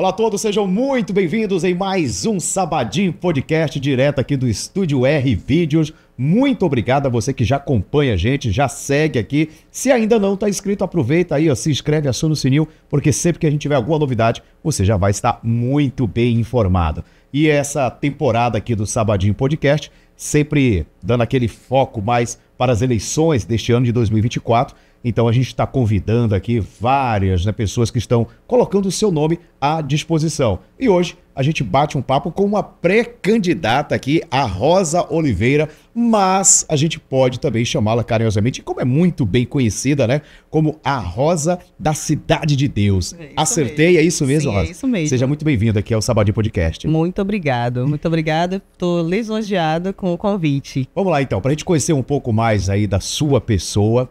Olá a todos, sejam muito bem-vindos em mais um Sabadinho Podcast direto aqui do Estúdio R Vídeos. Muito obrigado a você que já acompanha a gente, já segue aqui. Se ainda não está inscrito, aproveita aí, ó, se inscreve, aciona o sininho, porque sempre que a gente tiver alguma novidade, você já vai estar muito bem informado. E essa temporada aqui do Sabadinho Podcast, sempre dando aquele foco mais para as eleições deste ano de 2024 então a gente está convidando aqui várias né, pessoas que estão colocando o seu nome à disposição. E hoje a gente bate um papo com uma pré-candidata aqui, a Rosa Oliveira, mas a gente pode também chamá-la carinhosamente, como é muito bem conhecida, né? Como a Rosa da Cidade de Deus. É Acertei, mesmo. é isso mesmo, Sim, é Rosa? É isso mesmo. Seja muito bem-vinda aqui ao Sabadinho Podcast. Muito obrigado, muito obrigada. Estou lisonjeada com o convite. Vamos lá então, para a gente conhecer um pouco mais aí da sua pessoa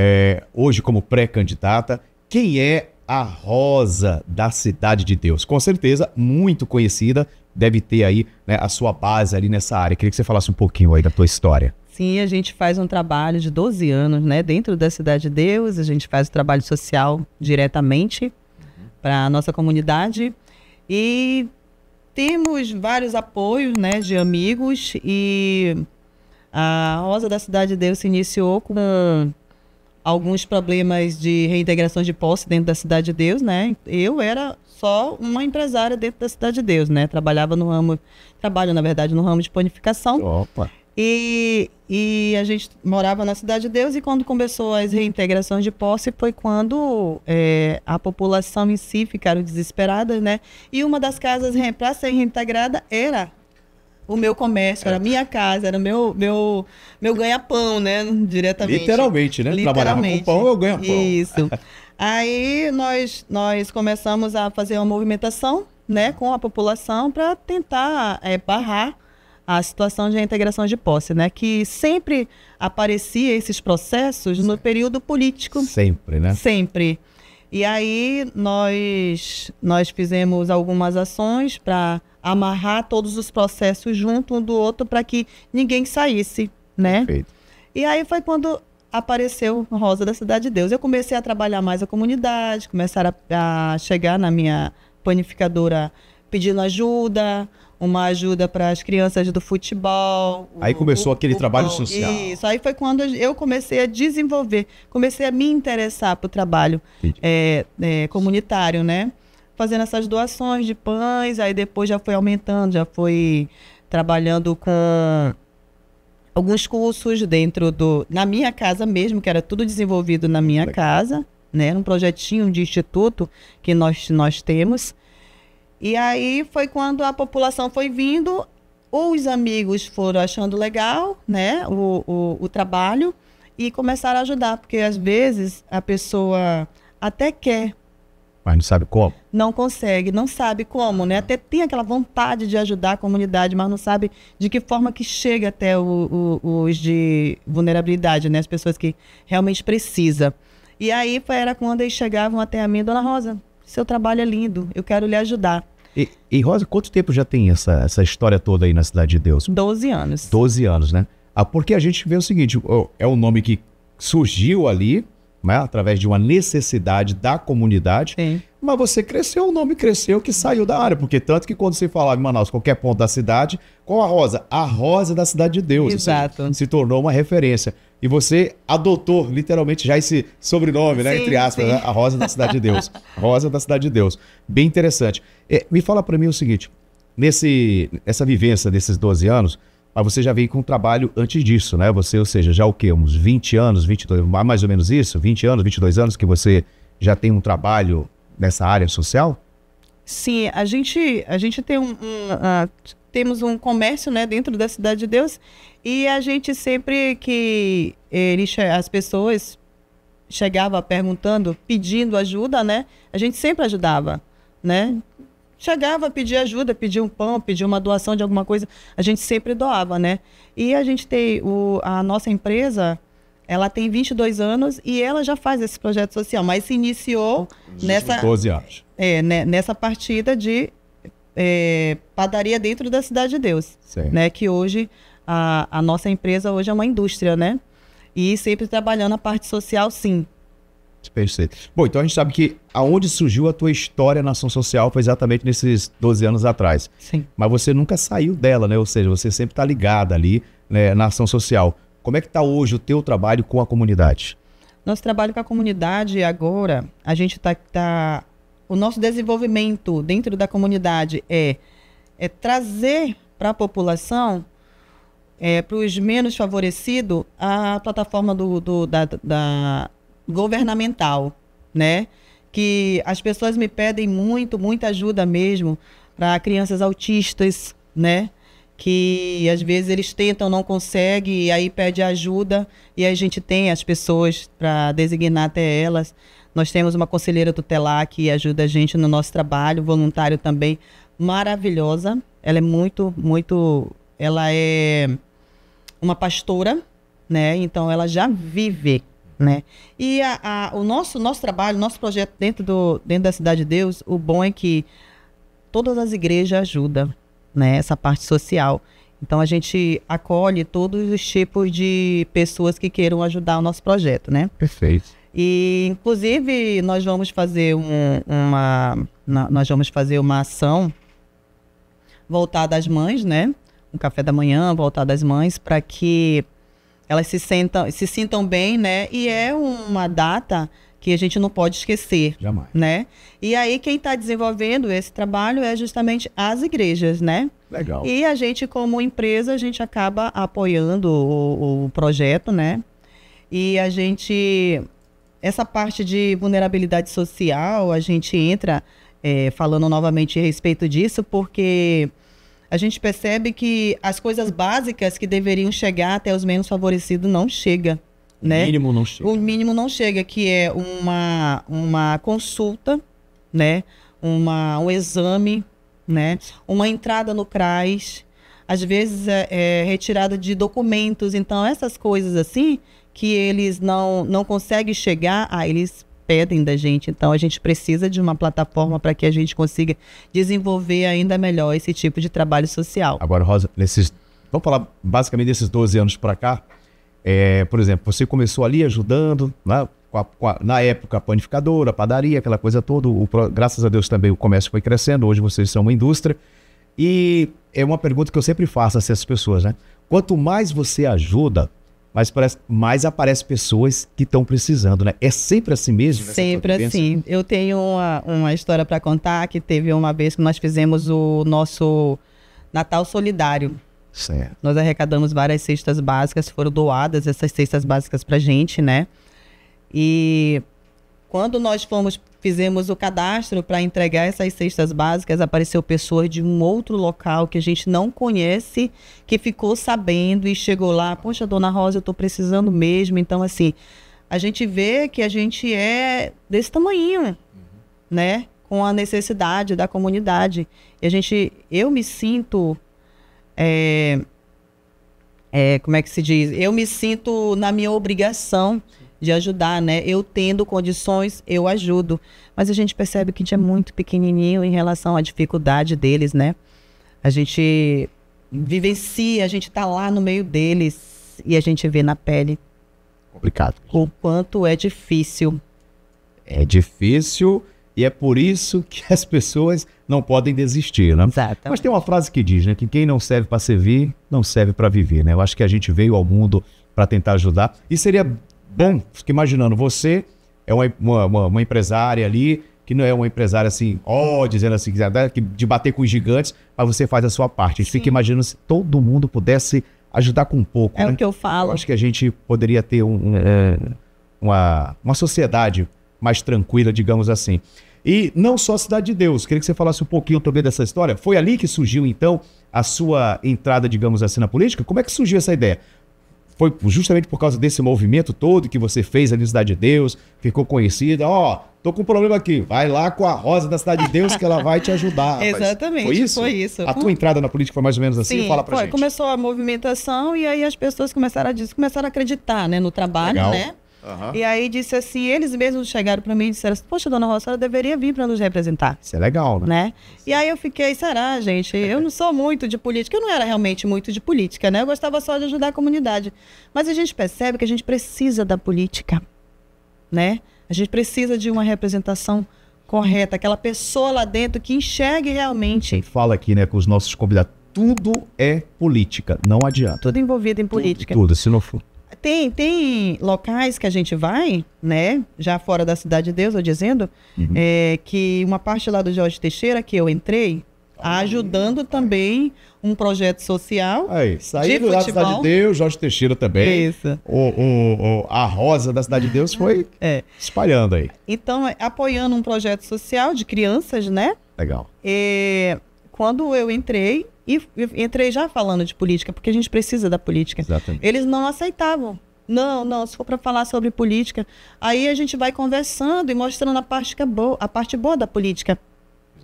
é, hoje como pré-candidata. Quem é a Rosa da Cidade de Deus? Com certeza, muito conhecida, deve ter aí né, a sua base ali nessa área. Queria que você falasse um pouquinho aí da tua história. Sim, a gente faz um trabalho de 12 anos, né? Dentro da Cidade de Deus, a gente faz o trabalho social diretamente para a nossa comunidade. E temos vários apoios, né, de amigos e a Rosa da Cidade de Deus se iniciou com alguns problemas de reintegração de posse dentro da Cidade de Deus, né? Eu era só uma empresária dentro da Cidade de Deus, né? Trabalhava no ramo, trabalho na verdade no ramo de panificação. Opa. E, e a gente morava na Cidade de Deus e quando começou as reintegrações de posse foi quando é, a população em si ficaram desesperada, né? E uma das casas para ser reintegrada era o meu comércio, era a é. minha casa, era o meu, meu, meu ganha-pão, né? Diretamente. Literalmente, né? Literalmente. Trabalhava com pão, eu ganho pão. Isso. Aí nós, nós começamos a fazer uma movimentação né, com a população para tentar é, barrar a situação de reintegração de posse, né? Que sempre aparecia esses processos no período político. Sempre, né? Sempre. E aí nós, nós fizemos algumas ações para amarrar todos os processos junto um do outro para que ninguém saísse, né? Perfeito. E aí foi quando apareceu Rosa da Cidade de Deus. Eu comecei a trabalhar mais a comunidade, começaram a, a chegar na minha panificadora pedindo ajuda, uma ajuda para as crianças do futebol. Aí o, começou o, aquele o, trabalho social. Isso, aí foi quando eu comecei a desenvolver, comecei a me interessar para o trabalho é, é, comunitário, né? fazendo essas doações de pães, aí depois já foi aumentando, já foi trabalhando com alguns cursos dentro do na minha casa mesmo, que era tudo desenvolvido na minha casa, né, um projetinho de instituto que nós nós temos. E aí foi quando a população foi vindo, os amigos foram achando legal, né, o, o, o trabalho e começaram a ajudar, porque às vezes a pessoa até quer mas não sabe como? Não consegue, não sabe como, né? Até tem aquela vontade de ajudar a comunidade, mas não sabe de que forma que chega até o, o, os de vulnerabilidade, né? As pessoas que realmente precisam. E aí era quando eles chegavam até a mim, Dona Rosa, seu trabalho é lindo, eu quero lhe ajudar. E, e, Rosa, quanto tempo já tem essa, essa história toda aí na Cidade de Deus? Doze anos. Doze anos, né? Ah, porque a gente vê o seguinte, é o nome que surgiu ali, né? através de uma necessidade da comunidade. Sim. Mas você cresceu, o nome cresceu que saiu da área, porque tanto que quando você falava em Manaus, qualquer ponto da cidade, qual a rosa? A rosa da cidade de Deus. Exato. Seja, se tornou uma referência. E você adotou literalmente já esse sobrenome, né? Sim, Entre aspas, sim. Né, a rosa da cidade de Deus. rosa da cidade de Deus. Bem interessante. É, me fala para mim o seguinte: nesse, essa vivência desses 12 anos, mas você já veio com um trabalho antes disso, né? Você, ou seja, já é o quê? Uns 20 anos, 22, mais ou menos isso? 20 anos, 22 anos que você já tem um trabalho nessa área social? Sim, a gente, a gente tem um, um uh, temos um comércio né, dentro da Cidade de Deus e a gente sempre que eh, ele, as pessoas chegavam perguntando, pedindo ajuda, né? A gente sempre ajudava, né? chegava, pedia ajuda, pedia um pão, pedia uma doação de alguma coisa, a gente sempre doava, né? E a gente tem o, a nossa empresa, ela tem 22 anos e ela já faz esse projeto social, mas se iniciou nessa 12 anos. É, né, nessa partida de é, padaria dentro da cidade de Deus, Sim. né? Que hoje a, a nossa empresa hoje é uma indústria, né? E sempre trabalhando a parte social, sim. Perfeito. Bom, então a gente sabe que aonde surgiu a tua história na ação social foi exatamente nesses 12 anos atrás. Sim. Mas você nunca saiu dela, né? Ou seja, você sempre está ligada ali né, na ação social. Como é que está hoje o teu trabalho com a comunidade? Nosso trabalho com a comunidade agora, a gente está... Tá, o nosso desenvolvimento dentro da comunidade é, é trazer para a população é, para os menos favorecidos, a plataforma do, do da, da, governamental, né? Que as pessoas me pedem muito, muita ajuda mesmo para crianças autistas, né? Que às vezes eles tentam, não conseguem, e aí pede ajuda, e a gente tem as pessoas para designar até elas. Nós temos uma conselheira tutelar que ajuda a gente no nosso trabalho, voluntário também, maravilhosa. Ela é muito, muito. Ela é uma pastora, né? Então ela já vive né? E a, a, o nosso, nosso trabalho, nosso projeto dentro, do, dentro da Cidade de Deus, o bom é que todas as igrejas ajudam, né? Essa parte social. Então a gente acolhe todos os tipos de pessoas que queiram ajudar o nosso projeto, né? Perfeito. E inclusive nós vamos fazer um, uma nós vamos fazer uma ação voltada às mães, né? Um café da manhã voltado às mães para que elas se, sentam, se sintam bem, né? E é uma data que a gente não pode esquecer. Jamais. Né? E aí quem está desenvolvendo esse trabalho é justamente as igrejas, né? Legal. E a gente, como empresa, a gente acaba apoiando o, o projeto, né? E a gente. Essa parte de vulnerabilidade social, a gente entra é, falando novamente a respeito disso, porque a gente percebe que as coisas básicas que deveriam chegar até os menos favorecidos não chega. Né? O mínimo não chega. O mínimo não chega, que é uma, uma consulta, né? Uma, um exame, né? Uma entrada no CRAS, às vezes é, é retirada de documentos. Então, essas coisas assim que eles não, não conseguem chegar, ah, eles pedem da gente. Então, a gente precisa de uma plataforma para que a gente consiga desenvolver ainda melhor esse tipo de trabalho social. Agora, Rosa, nesses, vamos falar basicamente desses 12 anos para cá. É, por exemplo, você começou ali ajudando, né, com a, com a, na época, a panificadora, a padaria, aquela coisa toda. O, graças a Deus também o comércio foi crescendo. Hoje vocês são uma indústria. E é uma pergunta que eu sempre faço a essas pessoas, né? Quanto mais você ajuda, mas, parece, mais aparece pessoas que estão precisando, né? É sempre assim mesmo? Sempre assim. Eu tenho uma, uma história para contar que teve uma vez que nós fizemos o nosso Natal Solidário. Certo. Nós arrecadamos várias cestas básicas, foram doadas essas cestas básicas para gente, né? E quando nós fomos fizemos o cadastro para entregar essas cestas básicas, apareceu pessoas de um outro local que a gente não conhece, que ficou sabendo e chegou lá, poxa, dona Rosa, eu estou precisando mesmo. Então, assim, a gente vê que a gente é desse tamanho, uhum. né? Com a necessidade da comunidade. E a gente, eu me sinto. É, é, como é que se diz? Eu me sinto na minha obrigação Sim de ajudar, né? Eu tendo condições, eu ajudo. Mas a gente percebe que a gente é muito pequenininho em relação à dificuldade deles, né? A gente vivencia, a gente tá lá no meio deles e a gente vê na pele. Complicado. O quanto é difícil. É difícil e é por isso que as pessoas não podem desistir, né? Exato. Mas tem uma frase que diz, né? Que quem não serve para servir, não serve para viver, né? Eu acho que a gente veio ao mundo para tentar ajudar. E seria bom, fico imaginando, você é uma, uma, uma, empresária ali, que não é uma empresária assim, ó, oh, dizendo assim, né, de bater com os gigantes, mas você faz a sua parte. A Sim. fica imaginando se todo mundo pudesse ajudar com um pouco. É né? o que eu falo. Eu acho que a gente poderia ter um, um, é. uma, uma sociedade mais tranquila, digamos assim. E não só a Cidade de Deus, queria que você falasse um pouquinho também dessa história. Foi ali que surgiu, então, a sua entrada, digamos assim, na política? Como é que surgiu essa ideia? Foi justamente por causa desse movimento todo que você fez ali na Cidade de Deus, ficou conhecida, ó, oh, tô com um problema aqui, vai lá com a Rosa da Cidade de Deus que ela vai te ajudar. Exatamente, foi isso? foi isso? A tua entrada na política foi mais ou menos assim? Sim, Fala pra foi. gente. Começou a movimentação e aí as pessoas começaram a, começaram a acreditar, né, no trabalho, Legal. né? Uhum. E aí disse assim, eles mesmos chegaram para mim e disseram assim, poxa, dona Rosa, deveria vir para nos representar. Isso é legal, né? né? E aí eu fiquei, será, gente? É. Eu não sou muito de política, eu não era realmente muito de política, né? Eu gostava só de ajudar a comunidade. Mas a gente percebe que a gente precisa da política, né? A gente precisa de uma representação correta, aquela pessoa lá dentro que enxergue realmente. Quem fala aqui, né, com os nossos convidados, tudo é política, não adianta. Tudo envolvido em política. Tudo, tudo se não for. Tem, tem locais que a gente vai, né? Já fora da Cidade de Deus, eu dizendo, uhum. é, que uma parte lá do Jorge Teixeira, que eu entrei, tá ajudando também um projeto social. Aí, saiu da Cidade de Deus, Jorge Teixeira também. Isso. O, o, o a Rosa da Cidade de Deus foi é. espalhando aí. Então, é, apoiando um projeto social de crianças, né? Legal. É, quando eu entrei, e entrei já falando de política, porque a gente precisa da política. Exatamente. Eles não aceitavam. Não, não, se for para falar sobre política, aí a gente vai conversando e mostrando a parte, que é boa, a parte boa da política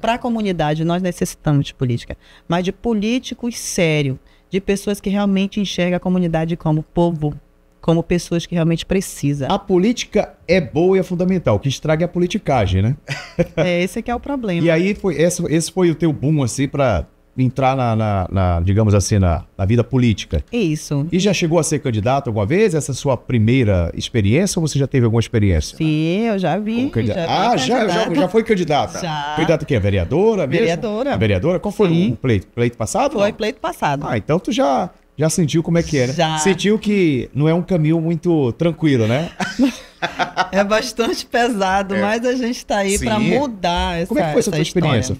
para a comunidade. Nós necessitamos de política, mas de políticos sérios, de pessoas que realmente enxergam a comunidade como povo, como pessoas que realmente precisam. A política é boa e é fundamental. O que estraga é a politicagem, né? é, esse é que é o problema. E aí, foi, esse, esse foi o teu boom, assim, para entrar na, na, na, digamos assim, na, na, vida política. Isso. E já chegou a ser candidato alguma vez? Essa sua primeira experiência ou você já teve alguma experiência? Sim, eu já vi. Candidata. Já ah, já, já, já, foi candidata? Já. Candidata que é vereadora mesmo? Vereadora. A vereadora? Qual foi Sim. o pleito? Pleito passado? Foi não? pleito passado. Ah, então tu já já sentiu como é que era? É, né? Já. Sentiu que não é um caminho muito tranquilo, né? é bastante pesado, é. mas a gente está aí para mudar essa Como é que foi essa, essa tua experiência?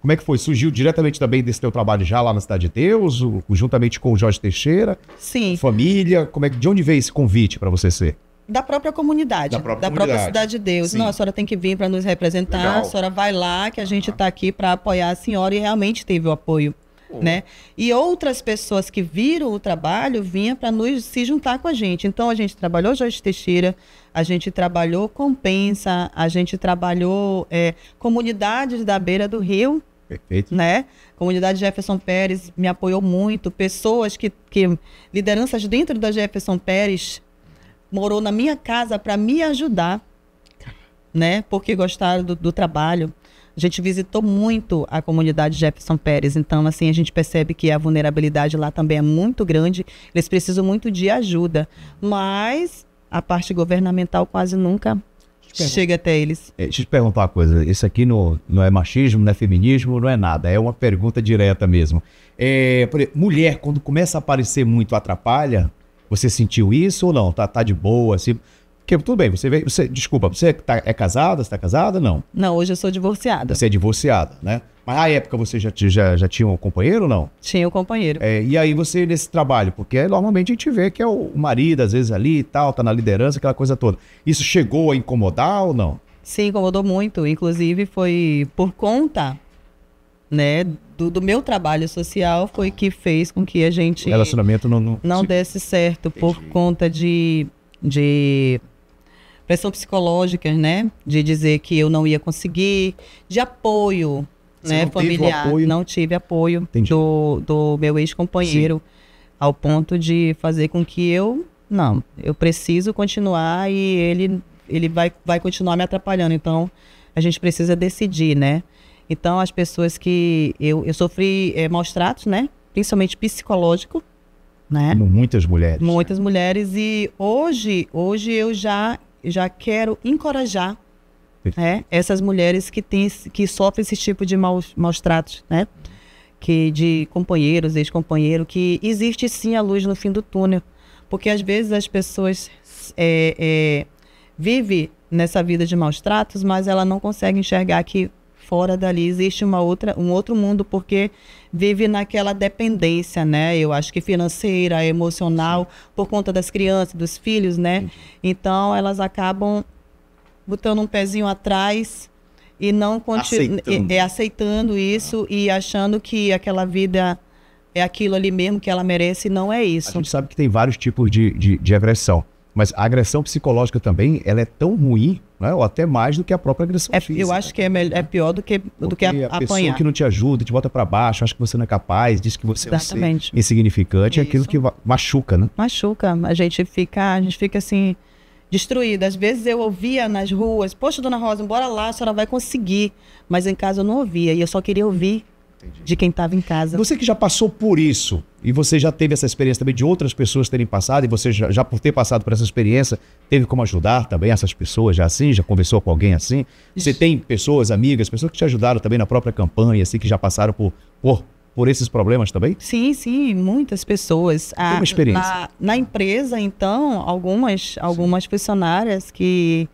Como é que foi? Surgiu diretamente também desse teu trabalho já lá na Cidade de Deus, juntamente com o Jorge Teixeira? Sim. Família, como é que de onde veio esse convite para você ser? Da própria comunidade, da própria, da comunidade. própria Cidade de Deus. Sim. Não, a senhora tem que vir para nos representar, Legal. a senhora vai lá, que a gente está aqui para apoiar a senhora e realmente teve o apoio né? E outras pessoas que viram o trabalho vinham para nos se juntar com a gente. Então a gente trabalhou Jorge Teixeira, a gente trabalhou Compensa, a gente trabalhou é, comunidades da beira do rio. Perfeito. Né? Comunidade Jefferson Pérez me apoiou muito, pessoas que, que lideranças dentro da Jefferson Pérez morou na minha casa para me ajudar, né? Porque gostaram do, do trabalho. A gente visitou muito a comunidade Jefferson Pérez, então assim a gente percebe que a vulnerabilidade lá também é muito grande. Eles precisam muito de ajuda, mas a parte governamental quase nunca chega até eles. É, deixa eu te perguntar uma coisa. Isso aqui não, não é machismo, não é feminismo, não é nada. É uma pergunta direta mesmo. É, exemplo, mulher, quando começa a aparecer muito, atrapalha? Você sentiu isso ou não? Tá, tá de boa? Assim, se... Porque tudo bem, você, veio, você desculpa, você tá, é casada? Você está casada? Não. Não, hoje eu sou divorciada. Você é divorciada, né? Mas na época você já, já, já tinha um companheiro ou não? Tinha um companheiro. É, e aí você nesse trabalho, porque é, normalmente a gente vê que é o marido, às vezes ali e tal, tá na liderança, aquela coisa toda. Isso chegou a incomodar ou não? Sim, incomodou muito. Inclusive foi por conta, né, do, do meu trabalho social, foi que fez com que a gente... O relacionamento não... Não, não desse certo Entendi. por conta de... de pressão psicológica, né? De dizer que eu não ia conseguir, de apoio, Você né? Não familiar. Apoio? Não tive apoio do, do meu ex-companheiro, ao ponto de fazer com que eu, não, eu preciso continuar e ele, ele vai, vai continuar me atrapalhando. Então, a gente precisa decidir, né? Então, as pessoas que. Eu, eu sofri é, maus tratos, né? Principalmente psicológico, né? Muitas mulheres. Muitas mulheres. E hoje, hoje eu já já quero encorajar né, essas mulheres que, têm, que sofrem esse tipo de maus, maus tratos, né? Que de companheiros, ex-companheiro, que existe sim a luz no fim do túnel. Porque às vezes as pessoas é, é, vivem nessa vida de maus tratos, mas ela não consegue enxergar que fora dali, existe uma outra, um outro mundo, porque vive naquela dependência, né? Eu acho que financeira, emocional, por conta das crianças, dos filhos, né? Então elas acabam botando um pezinho atrás e não continuando, aceitando. aceitando isso ah. e achando que aquela vida é aquilo ali mesmo que ela merece, não é isso. A gente sabe que tem vários tipos de, de, de agressão, mas a agressão psicológica também, ela é tão ruim né? ou até mais do que a própria agressão é, física. Eu acho que é, melhor, é pior do que, do que a, a apanhar. pessoa que não te ajuda, te bota para baixo, acha que você não é capaz, diz que você Exatamente. é um insignificante, Isso. é aquilo que machuca, né? Machuca. A gente fica, a gente fica assim, destruída. Às vezes eu ouvia nas ruas, poxa, dona Rosa, embora lá, a senhora vai conseguir. Mas em casa eu não ouvia, e eu só queria ouvir Entendi. de quem estava em casa. Você que já passou por isso e você já teve essa experiência também de outras pessoas terem passado e você já, já por ter passado por essa experiência teve como ajudar também essas pessoas já assim, já conversou com alguém assim. Você tem pessoas, amigas, pessoas que te ajudaram também na própria campanha assim que já passaram por, por por esses problemas também? Sim, sim, muitas pessoas. Tem uma ah, experiência. Na, na empresa, então, algumas, algumas sim. funcionárias que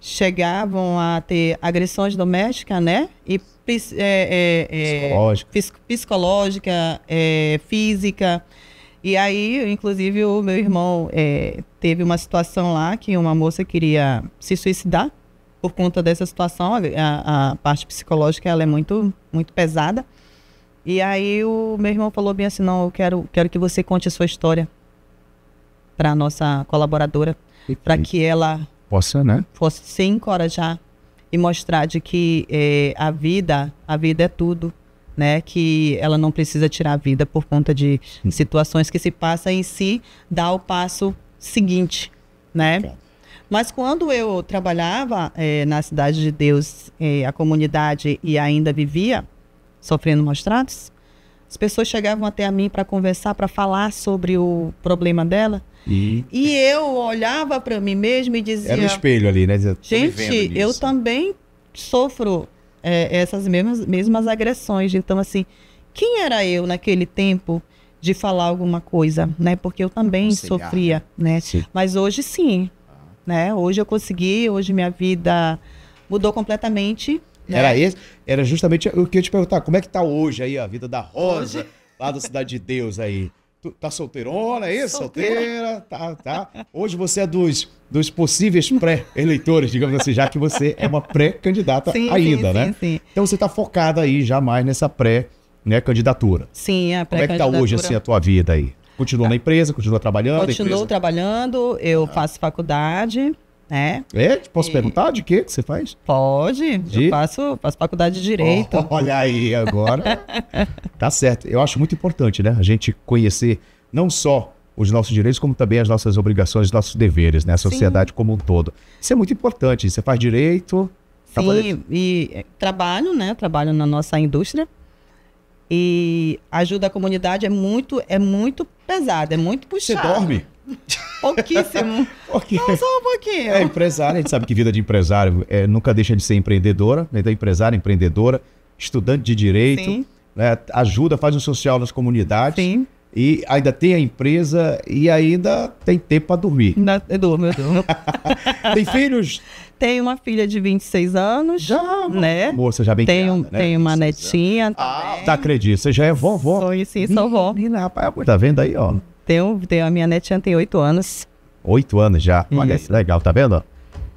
chegavam a ter agressões domésticas, né? E é, é, é, psicológica, psicológica é, física. E aí, inclusive, o meu irmão é, teve uma situação lá que uma moça queria se suicidar por conta dessa situação. A, a parte psicológica ela é muito, muito pesada. E aí o meu irmão falou bem assim, não, eu quero, quero que você conte a sua história para nossa colaboradora, para que ela possa, né? Possa se encorajar e mostrar de que é, a vida, a vida é tudo, né? Que ela não precisa tirar a vida por conta de situações que se passa em si, dá o passo seguinte, né? Mas quando eu trabalhava é, na Cidade de Deus, eh, a comunidade e ainda vivia sofrendo maus tratos, as pessoas chegavam até a mim para conversar, para falar sobre o problema dela. E, e eu olhava para mim mesma e dizia. Era o um espelho ali, né? Dizia, gente, eu também sofro é, essas mesmas, mesmas agressões. Então, assim, quem era eu naquele tempo de falar alguma coisa, né? Porque eu também Aconselhar. Ah, sofria, né? né? Sim. Mas hoje sim, ah. né? Hoje eu consegui, hoje minha vida mudou completamente é. Era esse, era justamente o que eu te perguntar, como é que tá hoje aí a vida da Rosa, hoje? lá da Cidade de Deus aí? Tu tá solteirona, é isso? Solteira. Solteira, tá, tá. Hoje você é dos, dos possíveis pré-eleitores, digamos assim, já que você é uma pré-candidata ainda, sim, né? Sim, sim. Então você tá focada aí já mais nessa pré-candidatura. Né, sim, a pré-candidatura. Como é que tá hoje assim a tua vida aí? Continua tá. na empresa, continua trabalhando? Continuo empresa... trabalhando, eu ah. faço faculdade né? É? Posso e... perguntar de que que você faz? Pode, de... eu faço, faço faculdade de Direito. Oh, olha aí, agora. tá certo. Eu acho muito importante, né? A gente conhecer não só os nossos direitos, como também as nossas obrigações, os nossos deveres, né? A sociedade Sim. como um todo. Isso é muito importante. Você faz direito... Tá Sim, e trabalho, né? Trabalho na nossa indústria, e ajuda a comunidade é muito é muito pesado, é muito puxado. Você dorme? Pouquíssimo. Pouquíssimo. Não, só um pouquinho. É empresário, a gente sabe que vida de empresário é, nunca deixa de ser empreendedora, né? Então, empresária, empreendedora, estudante de direito, né? ajuda, faz um social nas comunidades. Sim. E ainda tem a empresa e ainda tem tempo para dormir. Na, eu durmo, eu durmo. tem filhos? Tenho uma filha de 26 anos. Já, né? Moça, já bem Tem criada, né? Tenho uma netinha. Ah, tá, acredito. Você já é vovó. Sou, sim, sou vó. Menina, rapaz, tá vendo aí, ó? tenho, tenho a minha netinha tem oito anos. Oito anos já. Olha legal, tá vendo?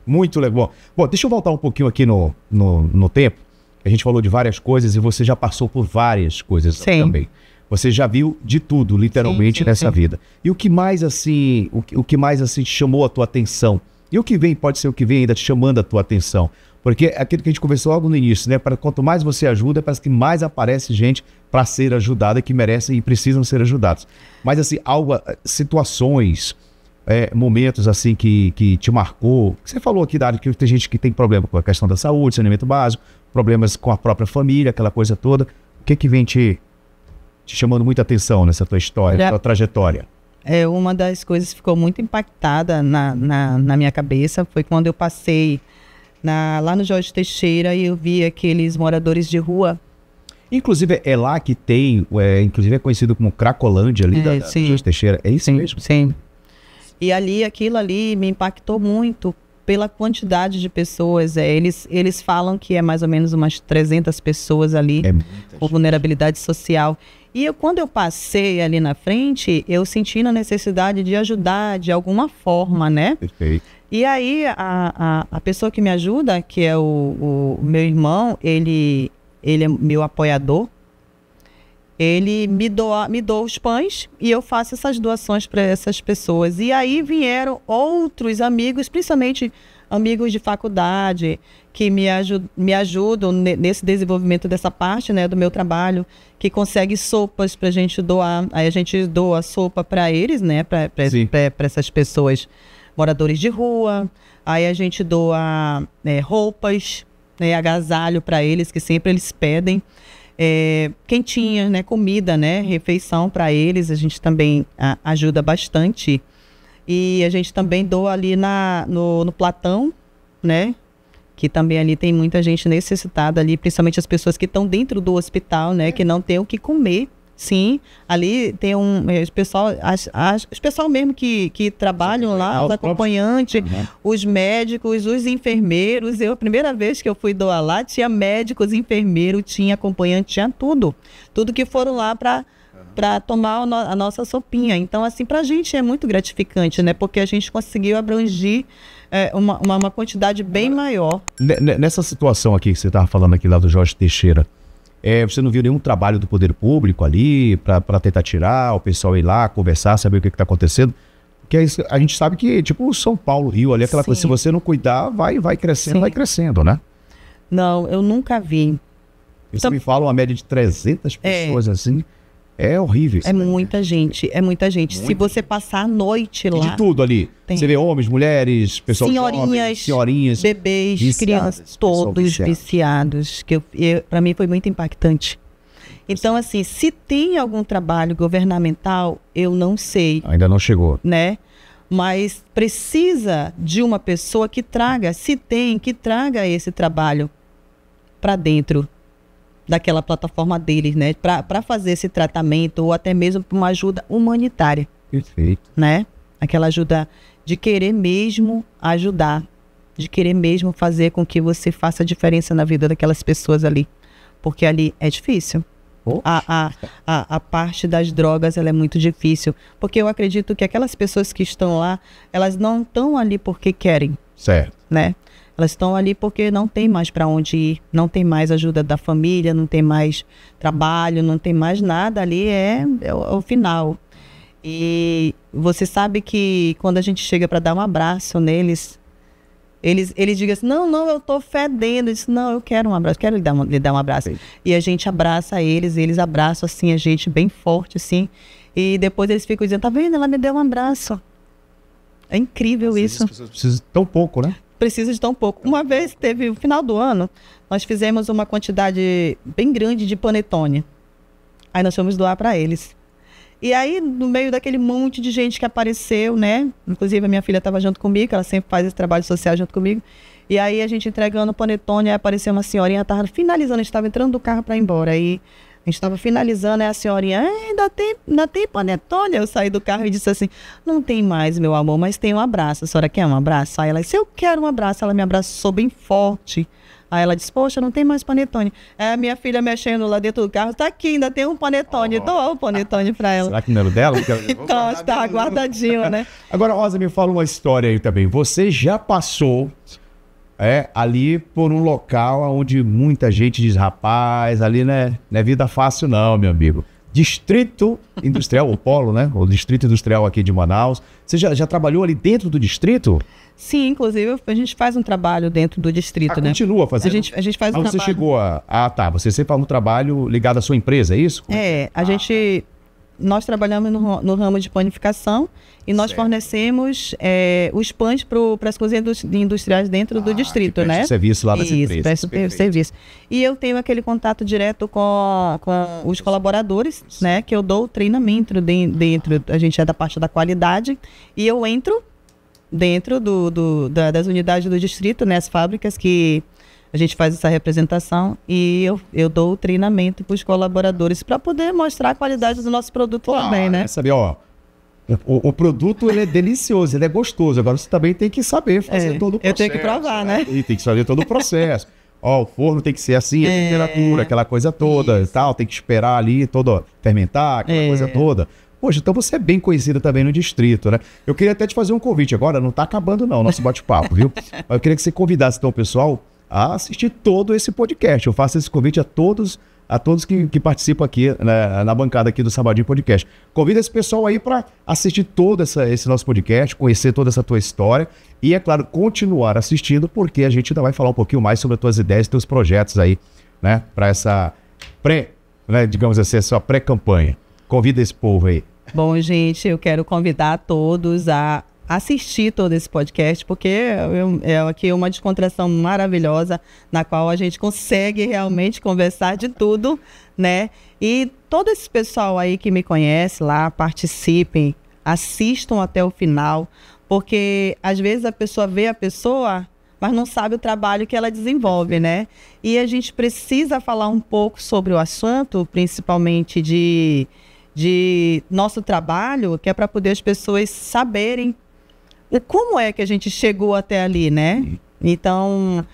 Muito legal. Bom, deixa eu voltar um pouquinho aqui no, no, no, tempo. A gente falou de várias coisas e você já passou por várias coisas sim. também. Você já viu de tudo, literalmente, sim, sim, nessa vida. E o que mais assim, o que, o que mais assim chamou a tua atenção? E o que vem pode ser o que vem ainda te chamando a tua atenção. Porque é aquilo que a gente conversou logo no início, né? Para quanto mais você ajuda, parece que mais aparece gente para ser ajudada que merece e precisam ser ajudados. Mas assim, algo, eh, situações, é, momentos assim que, que te marcou. Você falou aqui Dário, que tem gente que tem problema com a questão da saúde, saneamento básico, problemas com a própria família, aquela coisa toda. O que que vem te, te chamando muita atenção nessa tua história, Já, tua trajetória? É, uma das coisas que ficou muito impactada na, na, na minha cabeça foi quando eu passei na, lá no Jorge Teixeira e eu vi aqueles moradores de rua. Inclusive, é lá que tem, é, inclusive é conhecido como Cracolândia ali é, da, da Jorge Teixeira. É isso sim, mesmo? Sim. E ali, aquilo ali me impactou muito pela quantidade de pessoas. É, eles, eles falam que é mais ou menos umas 300 pessoas ali é com vulnerabilidade social. E eu, quando eu passei ali na frente, eu senti na necessidade de ajudar de alguma forma, né? Perfeito. E aí, a, a, a pessoa que me ajuda, que é o, o meu irmão, ele, ele é meu apoiador. Ele me doa, me doa os pães e eu faço essas doações para essas pessoas. E aí vieram outros amigos, principalmente amigos de faculdade que me, ajud me ajudam nesse desenvolvimento dessa parte né, do meu trabalho, que consegue sopas para a gente doar. Aí a gente doa sopa para eles, né, para essas pessoas moradores de rua. Aí a gente doa é, roupas, né, agasalho para eles, que sempre eles pedem. É, quentinha, né, comida, né, refeição para eles, a gente também a, ajuda bastante. E a gente também doa ali na, no, no Platão, né? Que também ali tem muita gente necessitada ali, principalmente as pessoas que estão dentro do hospital, né? Que não tem o que comer. Sim, ali tem um é, os pessoal, as, as, os pessoal mesmo que, que trabalham lá, é, os acompanhantes, uhum. os médicos, os enfermeiros. Eu, a primeira vez que eu fui doar lá, tinha médicos, enfermeiro, tinha acompanhante, tinha tudo. Tudo que foram lá para para tomar a nossa sopinha. Então, assim, para a gente é muito gratificante, né? Porque a gente conseguiu abranger é, uma, uma, uma, quantidade bem maior. Nessa situação aqui que você estava falando aqui lá do Jorge Teixeira, é, você não viu nenhum trabalho do poder público ali para tentar tirar, o pessoal ir lá, conversar, saber o que está acontecendo? Porque a gente sabe que, tipo, São Paulo, Rio, ali, aquela Sim. coisa, se você não cuidar, vai, vai crescendo, Sim. vai crescendo, né? Não, eu nunca vi. Eles então, me fala uma média de 300 é. pessoas, é... assim é horrível. É muita né? gente, é muita gente. Muito. Se você passar a noite lá. de tudo ali. Tem. Você vê homens, mulheres, pessoal senhorinhas, senhorinhas, bebês, crianças, todos viciados. Que eu, eu para mim foi muito impactante. Então, assim, se tem algum trabalho governamental, eu não sei. Ainda não chegou. Né? Mas precisa de uma pessoa que traga, se tem, que traga esse trabalho para dentro daquela plataforma deles, né? Para fazer esse tratamento ou até mesmo uma ajuda humanitária. Perfeito. Né? Aquela ajuda de querer mesmo ajudar, de querer mesmo fazer com que você faça a diferença na vida daquelas pessoas ali. Porque ali é difícil. A, a, a, a, parte das drogas ela é muito difícil. Porque eu acredito que aquelas pessoas que estão lá, elas não estão ali porque querem. Certo. Né? Elas estão ali porque não tem mais para onde ir, não tem mais ajuda da família, não tem mais trabalho, não tem mais nada ali, é, é, o, é o final. E você sabe que quando a gente chega para dar um abraço neles, eles, eles digam assim, não, não, eu tô fedendo. Eu disse, não, eu quero um abraço, quero lhe dar um, lhe dar um abraço. Sim. E a gente abraça eles, eles abraçam assim a gente bem forte, assim. E depois eles ficam dizendo, tá vendo? Ela me deu um abraço. É incrível isso. As pessoas precisam tão pouco, né? precisa de tão pouco. Uma vez teve, no final do ano, nós fizemos uma quantidade bem grande de panetone. Aí nós fomos doar para eles. E aí, no meio daquele monte de gente que apareceu, né? Inclusive, a minha filha estava junto comigo, ela sempre faz esse trabalho social junto comigo. E aí, a gente entregando o panetone, aí apareceu uma senhorinha, estava finalizando, estava entrando do carro para ir embora. Aí a gente estava finalizando, aí a senhorinha, ainda tem, ainda tem panetone? Eu saí do carro e disse assim, não tem mais, meu amor, mas tem um abraço. A senhora quer um abraço? Aí ela disse, eu quero um abraço. Ela me abraçou bem forte. Aí ela disse, poxa, não tem mais panetone. É, minha filha mexendo lá dentro do carro, tá aqui, ainda tem um panetone. Oh. Doa o panetone pra ela. Será que não era é dela? então, está guardadinho, né? Agora, Rosa, me fala uma história aí também. Você já passou é, ali por um local onde muita gente diz, rapaz, ali não é, não é vida fácil não, meu amigo. Distrito Industrial, o Polo, né? O Distrito Industrial aqui de Manaus. Você já, já, trabalhou ali dentro do distrito? Sim, inclusive a gente faz um trabalho dentro do distrito, ah, né? Continua fazendo? A gente, a gente faz ah, um você trabalho. você chegou a. Ah, tá. Você sempre faz um trabalho ligado à sua empresa, é isso? É, é, é, a ah, gente. Tá nós trabalhamos no, no, ramo de panificação e nós certo. fornecemos é, os pães para as cozinhas industriais dentro ah, do distrito, né? serviço lá das Isso, serviço. E eu tenho aquele contato direto com, com a, os colaboradores, né? Que eu dou treinamento dentro, dentro, a gente é da parte da qualidade e eu entro dentro do, do da, das unidades do distrito, né? As fábricas que a gente faz essa representação e eu, eu dou o treinamento para os colaboradores para poder mostrar a qualidade do nosso produto também, né? sabe ó, o, o, produto ele é delicioso, ele é gostoso. Agora você também tem que saber fazer é, todo o processo. Eu tenho que provar, né? né? E tem que fazer todo o processo. Ó, o forno tem que ser assim, a é, temperatura, aquela coisa toda isso. e tal. Tem que esperar ali, todo, fermentar, aquela é. coisa toda. Poxa, então você é bem conhecida também no distrito, né? Eu queria até te fazer um convite agora, não está acabando não, nosso bate-papo, viu? Mas eu queria que você convidasse então o pessoal a assistir todo esse podcast. Eu faço esse convite a todos a todos que, que participam aqui na, né, na, bancada aqui do Sabadinho Podcast. Convido esse pessoal aí para assistir todo essa, esse nosso podcast, conhecer toda essa tua história e, é claro, continuar assistindo, porque a gente ainda vai falar um pouquinho mais sobre as tuas ideias, teus projetos aí, né, para essa pré, né, digamos assim, essa pré-campanha. Convida esse povo aí. Bom, gente, eu quero convidar todos a assistir todo esse podcast, porque é, é aqui uma descontração maravilhosa, na qual a gente consegue realmente conversar de tudo, né? E todo esse pessoal aí que me conhece lá, participem, assistam até o final, porque às vezes a pessoa vê a pessoa, mas não sabe o trabalho que ela desenvolve, né? E a gente precisa falar um pouco sobre o assunto, principalmente de de nosso trabalho, que é para poder as pessoas saberem como é que a gente chegou até ali, né? Então,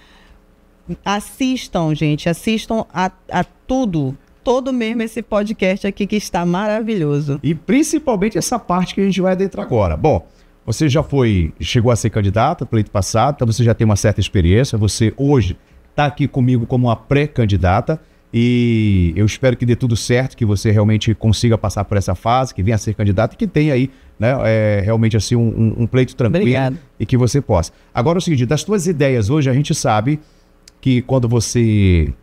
assistam, gente, assistam a, a tudo todo mesmo esse podcast aqui que está maravilhoso. E principalmente essa parte que a gente vai adentrar agora. Bom, você já foi, chegou a ser candidata pelo ano passado, então você já tem uma certa experiência. Você hoje está aqui comigo como uma pré-candidata e eu espero que dê tudo certo, que você realmente consiga passar por essa fase, que venha a ser candidata e que tenha aí né? É, realmente assim, um, um pleito tranquilo Obrigado. e que você possa. Agora é o seguinte, das suas ideias hoje, a gente sabe que quando você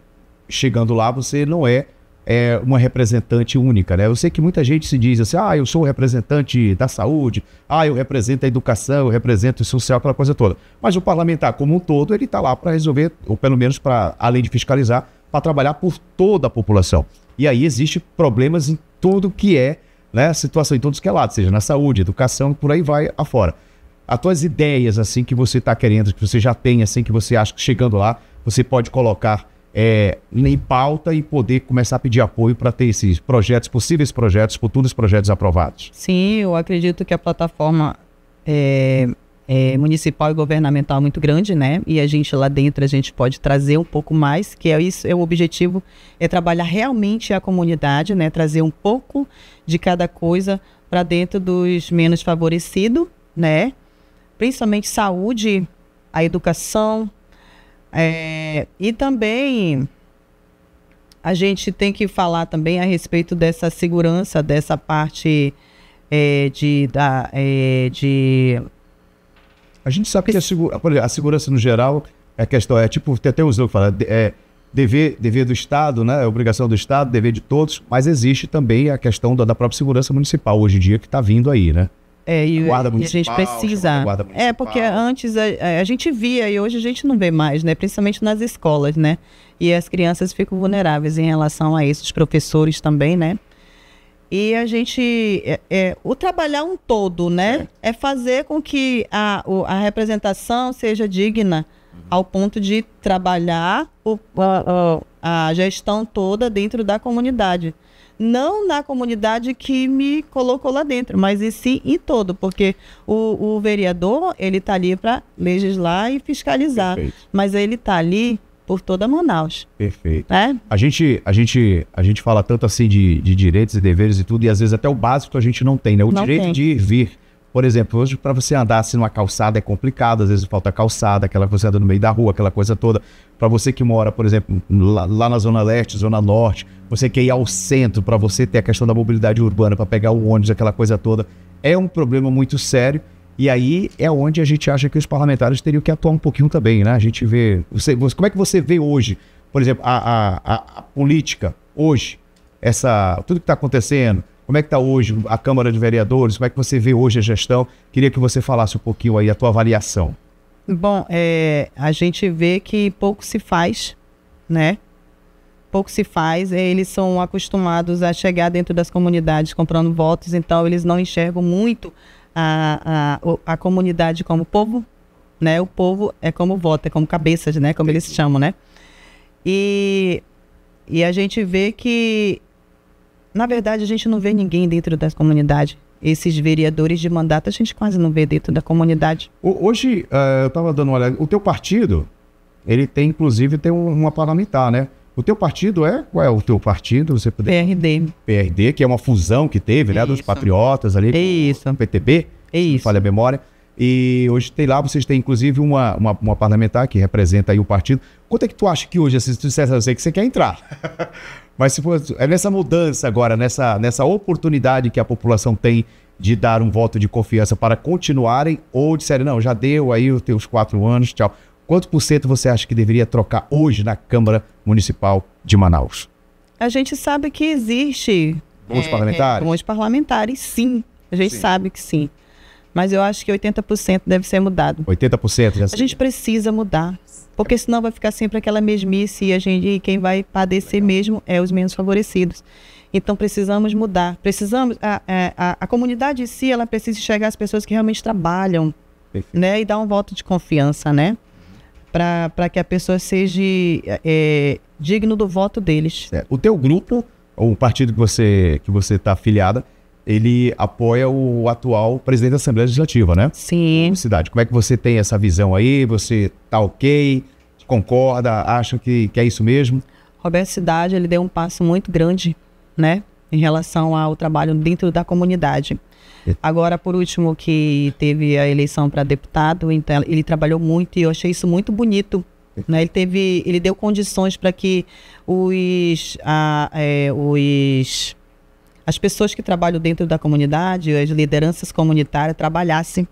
chegando lá, você não é, é uma representante única, né? Eu sei que muita gente se diz assim, ah, eu sou o representante da saúde, ah, eu represento a educação, eu represento o social, aquela coisa toda. Mas o parlamentar como um todo, ele está lá para resolver, ou pelo menos para, além de fiscalizar, para trabalhar por toda a população. E aí existe problemas em tudo que é né, situação em todos que é lado, seja na saúde, educação, por aí vai afora. As tuas ideias, assim, que você está querendo, que você já tem, assim, que você acha que chegando lá, você pode colocar é, em pauta e poder começar a pedir apoio para ter esses projetos, possíveis projetos, futuros projetos aprovados. Sim, eu acredito que a plataforma é, é, municipal e governamental muito grande, né? E a gente lá dentro a gente pode trazer um pouco mais, que é isso, é o objetivo é trabalhar realmente a comunidade, né? Trazer um pouco de cada coisa para dentro dos menos favorecidos, né? Principalmente saúde, a educação é, e também a gente tem que falar também a respeito dessa segurança, dessa parte é, de, da, é, de a gente sabe que a, segura, a segurança no geral é questão, é tipo, tem até o Zé que fala, é dever, dever do Estado, né? É obrigação do Estado, dever de todos, mas existe também a questão da, da própria segurança municipal hoje em dia que está vindo aí, né? É, e, guarda e a gente precisa. Guarda é, porque antes a, a, gente via e hoje a gente não vê mais, né? Principalmente nas escolas, né? E as crianças ficam vulneráveis em relação a isso, os professores também, né? E a gente. É, é, o trabalhar um todo, né? É, é fazer com que a, a representação seja digna uhum. ao ponto de trabalhar o, a, a, gestão toda dentro da comunidade. Não na comunidade que me colocou lá dentro, mas e sim em todo, porque o, o vereador, ele está ali para legislar e fiscalizar, Perfeito. mas ele está ali por toda Manaus. Perfeito. Né? A, gente, a, gente, a gente fala tanto assim de, de direitos e deveres e tudo, e às vezes até o básico a gente não tem, né? O não direito tem. de ir vir. Por exemplo, hoje para você andar assim numa calçada é complicado, às vezes falta calçada, aquela coisa no meio da rua, aquela coisa toda. Para você que mora, por exemplo, lá, lá, na zona leste, zona norte, você quer ir ao centro para você ter a questão da mobilidade urbana, para pegar o ônibus, aquela coisa toda, é um problema muito sério e aí é onde a gente acha que os parlamentares teriam que atuar um pouquinho também, né? A gente vê. Você, como é que você vê hoje, por exemplo, a, a, a política hoje, essa, tudo que está acontecendo, como é que está hoje a Câmara de Vereadores, como é que você vê hoje a gestão? Queria que você falasse um pouquinho aí a tua avaliação. Bom, é, a gente vê que pouco se faz, né? Pouco se faz, é, eles são acostumados a chegar dentro das comunidades comprando votos, então eles não enxergam muito a, a, a comunidade como povo, né? O povo é como voto, é como cabeças, né? Como eles chamam, né? E, e a gente vê que, na verdade, a gente não vê ninguém dentro das comunidades. Esses vereadores de mandato a gente quase não vê dentro da comunidade. Hoje, uh, eu estava dando uma olhada, o teu partido, ele tem, inclusive, tem uma parlamentar, né? O teu partido é? Qual é o teu partido? Você poder... PRD. PRD, que é uma fusão que teve, né? Isso. Dos patriotas ali. Isso. PTB. Isso. Falha a memória. E hoje tem lá, vocês têm inclusive uma, uma, uma, parlamentar que representa aí o partido. Quanto é que tu acha que hoje, assim, se tu dissesse a você que você quer entrar? Mas se for, é nessa mudança agora, nessa, nessa oportunidade que a população tem de dar um voto de confiança para continuarem, ou disserem, não, já deu aí os teus quatro anos, tchau. Quanto por cento você acha que deveria trocar hoje na Câmara Municipal de Manaus? A gente sabe que existe. Bons é, parlamentares? É, bons parlamentares, sim. A gente sim. sabe que sim. Mas eu acho que 80% deve ser mudado. 80% já A gente precisa mudar. Porque senão vai ficar sempre aquela mesmice e a gente, e quem vai padecer Legal. mesmo é os menos favorecidos. Então precisamos mudar. Precisamos a, é, a, a, comunidade em si, ela precisa enxergar as pessoas que realmente trabalham, né, e dar um voto de confiança, né? para que a pessoa seja é, digno do voto deles. É. O teu grupo, ou o partido que você que você está afiliada, ele apoia o atual presidente da Assembleia Legislativa, né? Sim. Cidade, como é que você tem essa visão aí? Você tá ok? Concorda? Acha que, que é isso mesmo? Roberto Cidade, ele deu um passo muito grande, né? em relação ao trabalho dentro da comunidade. É. Agora, por último, que teve a eleição para deputado, então ele trabalhou muito e eu achei isso muito bonito. É. Né? Ele, teve, ele deu condições para que os, a, é, os, as pessoas que trabalham dentro da comunidade, as lideranças comunitárias, trabalhassem.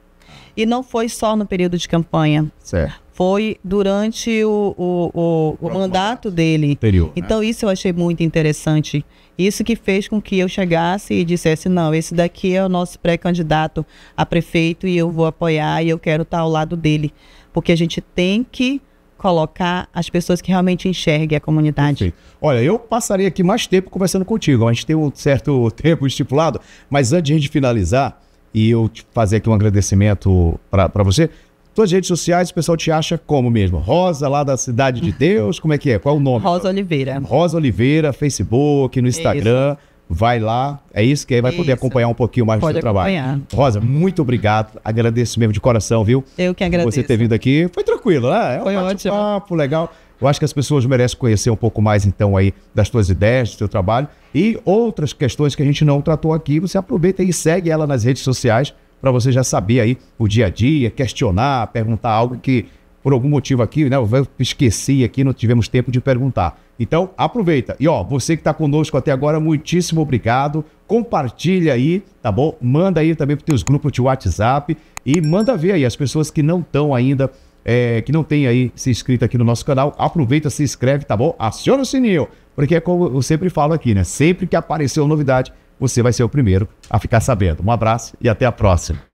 E não foi só no período de campanha. Certo foi durante o, o, o, o mandato dele. Anterior, né? então, né? isso eu achei muito interessante. Isso que fez com que eu chegasse e dissesse: não, esse daqui é o nosso pré-candidato a prefeito e eu vou apoiar e eu quero estar ao lado dele. Porque a gente tem que colocar as pessoas que realmente enxerguem a comunidade. Perfeito. Olha, eu passaria aqui mais tempo conversando contigo. A gente tem um certo tempo estipulado, mas antes de finalizar, e eu fazer aqui um agradecimento para você. Suas redes sociais, o pessoal te acha como mesmo? Rosa lá da Cidade de Deus? Como é que é? Qual é o nome? Rosa Oliveira. Rosa Oliveira, Facebook, no Instagram. Isso. Vai lá, é isso que aí vai isso. poder acompanhar um pouquinho mais Pode do seu acompanhar. trabalho. Rosa, muito obrigado. Agradeço mesmo de coração, viu? Eu que agradeço. Você ter vindo aqui. Foi tranquilo, né? É um Foi ótimo. papo legal. Eu acho que as pessoas merecem conhecer um pouco mais, então, aí, das suas ideias, do seu trabalho e outras questões que a gente não tratou aqui. Você aproveita e segue ela nas redes sociais para você já saber aí o dia a dia, questionar, perguntar algo que por algum motivo aqui, né? Eu esqueci aqui, não tivemos tempo de perguntar. Então, aproveita. E ó, você que está conosco até agora, muitíssimo obrigado. Compartilha aí, tá bom? Manda aí também para os grupos de WhatsApp e manda ver aí as pessoas que não estão ainda, é, que não tem aí se inscrito aqui no nosso canal. Aproveita, se inscreve, tá bom? Aciona o sininho, porque é como eu sempre falo aqui, né? Sempre que aparecer uma novidade, você vai ser o primeiro a ficar sabendo. Um abraço e até a próxima.